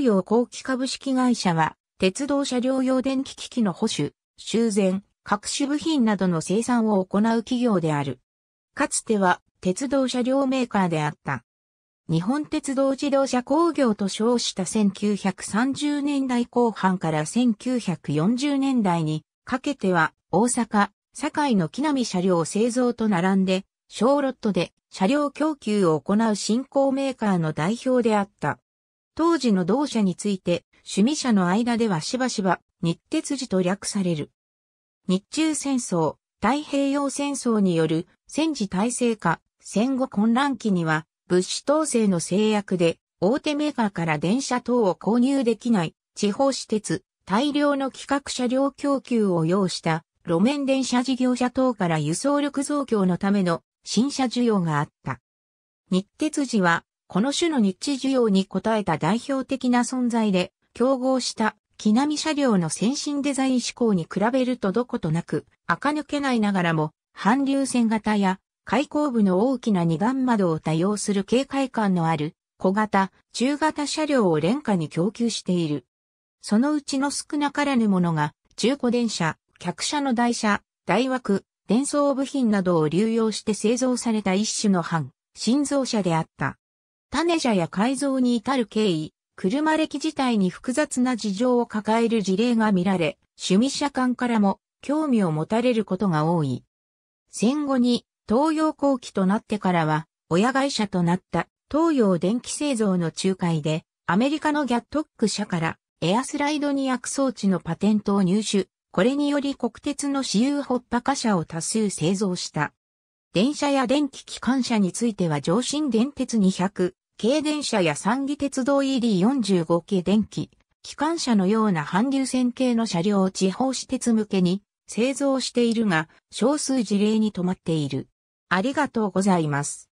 用後期株式会社は、鉄道車両用電気機器の保守、修繕、各種部品などの生産を行う企業である。かつては、鉄道車両メーカーであった。日本鉄道自動車工業と称した1930年代後半から1940年代にかけては大阪、堺の木並車両製造と並んで、小ロットで車両供給を行う新興メーカーの代表であった。当時の同社について、趣味者の間ではしばしば日鉄時と略される。日中戦争、太平洋戦争による戦時体制化、戦後混乱期には物資統制の制約で大手メーカーから電車等を購入できない地方私鉄、大量の規格車両供給を要した路面電車事業者等から輸送力増強のための新車需要があった。日鉄時はこの種の日需要に応えた代表的な存在で、競合した木並車両の先進デザイン志向に比べるとどことなく、垢抜けないながらも、反流線型や開口部の大きな二眼窓を多用する警戒感のある小型、中型車両を廉価に供給している。そのうちの少なからぬものが、中古電車、客車の台車、台枠、電装部品などを流用して製造された一種の半、新造車であった。種者や改造に至る経緯、車歴自体に複雑な事情を抱える事例が見られ、趣味者間からも興味を持たれることが多い。戦後に東洋後期となってからは、親会社となった東洋電気製造の仲介で、アメリカのギャットック社からエアスライドに薬装置のパテントを入手、これにより国鉄の私有発破貨車を多数製造した。電車や電気機関車については上新電鉄200、軽電車や三義鉄道 ED45 系電気、機関車のような反流線系の車両を地方私鉄向けに製造しているが、少数事例に止まっている。ありがとうございます。